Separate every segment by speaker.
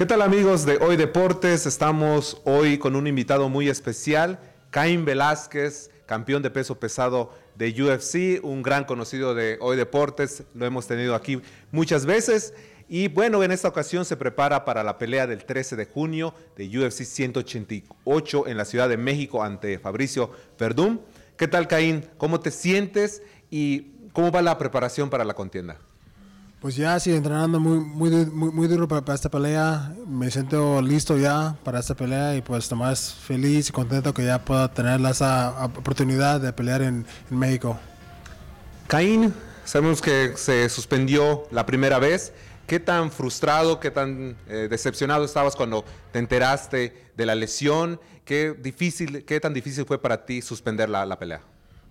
Speaker 1: ¿Qué tal amigos de Hoy Deportes? Estamos hoy con un invitado muy especial, Caín Velázquez, campeón de peso pesado de UFC, un gran conocido de Hoy Deportes, lo hemos tenido aquí muchas veces. Y bueno, en esta ocasión se prepara para la pelea del 13 de junio de UFC 188 en la Ciudad de México ante Fabricio Verdun. ¿Qué tal, Caín? ¿Cómo te sientes y cómo va la preparación para la contienda?
Speaker 2: Pues ya, sí, entrenando muy, muy, muy, duro para, esta pelea. Me siento listo ya para esta pelea y pues más feliz y contento que ya pueda tener esa oportunidad de pelear en, México. Caín,
Speaker 1: sabemos que se suspendió la primera vez. ¿Qué tan frustrado, qué tan eh, decepcionado estabas cuando te enteraste de la lesión? ¿Qué, difícil, ¿Qué tan difícil fue para ti suspender la pelea?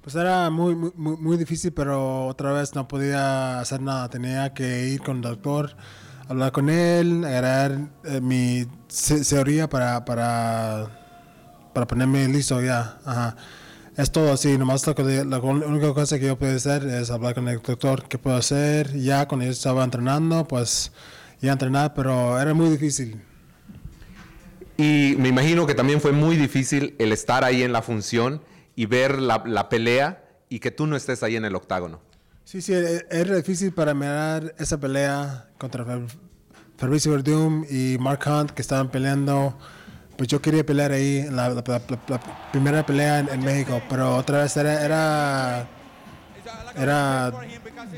Speaker 2: Pues era muy, muy, muy difícil, pero otra vez no podía hacer nada. Tenía que ir con el doctor, hablar con él, agarrar eh, mi teoría para, para, para ponerme listo ya. Ajá. Es todo así, nomás la, la, única cosa que yo puedo hacer es hablar con el doctor, qué puedo hacer. Ya cuando yo estaba entrenando, pues ya entrenar, pero era muy difícil.
Speaker 1: Y me imagino que también fue muy difícil el estar ahí en la función y ver la, la pelea y que tú no estés ahí en el octágono.
Speaker 2: Sí, sí, e, e, era difícil para mirar esa pelea contra Fabricio Verdum y Mark Hunt que estaban peleando. Pues yo quería pelear ahí, la, primera pelea en, México, pero otra vez era, era,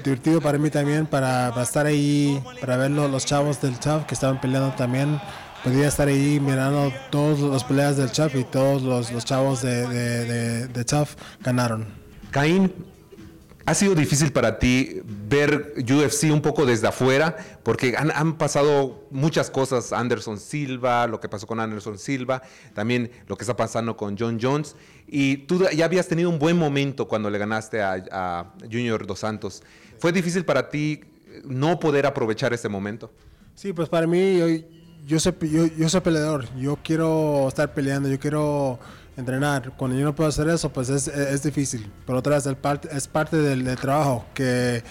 Speaker 2: divertido para mí también, para, estar ahí, para ver los, chavos del TAF que estaban peleando también podía pues, estar ahí mirando todas las peleas del Chap y todos los, los chavos de, de, de, ganaron. Caín, ha sido difícil
Speaker 1: para ti ver UFC un poco desde afuera, porque han, han, pasado muchas cosas, Anderson Silva, lo que pasó con Anderson Silva, también lo que está pasando con John Jones, y tú ya habías tenido un buen momento cuando le ganaste a, Junior Dos Santos. ¿Fue difícil para ti no poder aprovechar ese momento?
Speaker 2: Sí, pues para mí, yo yo soy, yo, yo soy peleador, yo quiero estar peleando, yo quiero entrenar. Cuando yo no puedo hacer eso, pues es, difícil. Pero otra vez, es parte del, trabajo que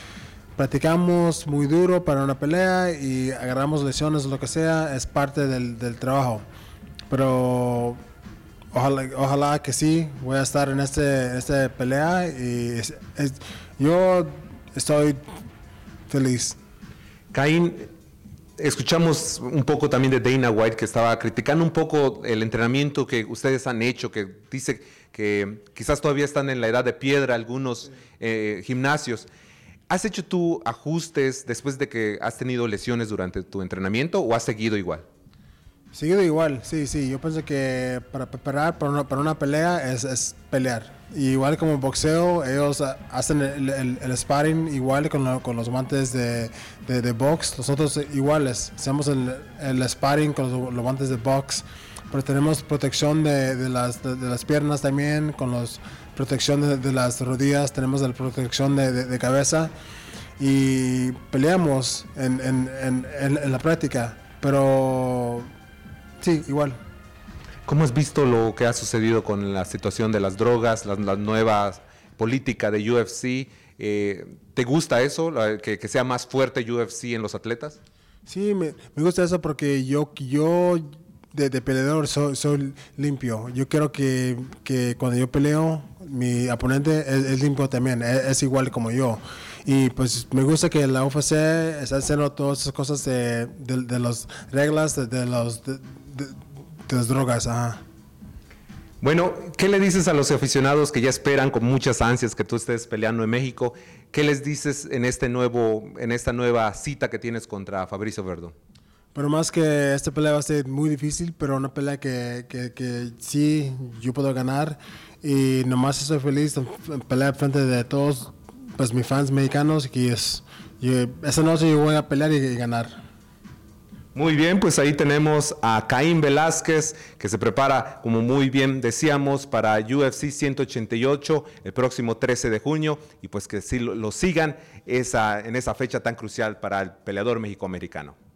Speaker 2: practicamos muy duro para una pelea y agarramos lesiones, lo que sea, es parte del, trabajo. Pero ojalá, ojalá que sí, voy a estar en este, este pelea y yo estoy feliz. Caín, escuchamos
Speaker 1: un poco también de Dana White que estaba criticando un poco el entrenamiento que ustedes han hecho, que dice que quizás todavía están en la edad de piedra algunos eh, gimnasios. ¿Has hecho tú ajustes después de que has tenido lesiones durante tu entrenamiento o has seguido igual?
Speaker 2: Seguido igual, sí, sí. Yo pienso que para preparar para una, para una pelea es, es, pelear. igual como boxeo, ellos hacen el, el, sparring igual con, con los guantes de, de, box. Nosotros iguales, hacemos el, el sparring con los, guantes de box. Pero tenemos protección de, de las, de, las piernas también, con los protección de, las rodillas, tenemos la protección de cabeza. Y peleamos en, en, en, en la práctica. Pero Sí, igual.
Speaker 1: ¿Cómo has visto lo que ha sucedido con la situación de las drogas, las, nueva nuevas política de UFC. Eh, ¿Te gusta eso, que, sea más fuerte UFC en los atletas?
Speaker 2: Sí, me, gusta eso porque yo, yo de, peleador soy, limpio. Yo quiero que, que, cuando yo peleo, mi oponente es, limpio también, e, es, igual como yo. Y pues me gusta que la UFC está haciendo todas esas cosas de, de las reglas, de, los de, drogas, ah. Bueno,
Speaker 1: ¿qué le dices a los aficionados que ya esperan con muchas ansias que tú estés peleando en México? ¿Qué les dices en este nuevo, en esta nueva cita que tienes contra Fabricio Verdón?
Speaker 2: Pero más que esta pelea va a ser muy difícil, pero una pelea que, que, sí yo puedo ganar y nomás estoy feliz de pelear frente de todos pues mis fans mexicanos y es, esa noche yo voy a pelear y ganar. Muy
Speaker 1: bien, pues ahí tenemos a Caín Velázquez, que se prepara, como muy bien decíamos, para UFC 188 el próximo 13 de junio, y pues que sí lo, sigan esa, en esa fecha tan crucial para el peleador mexicoamericano.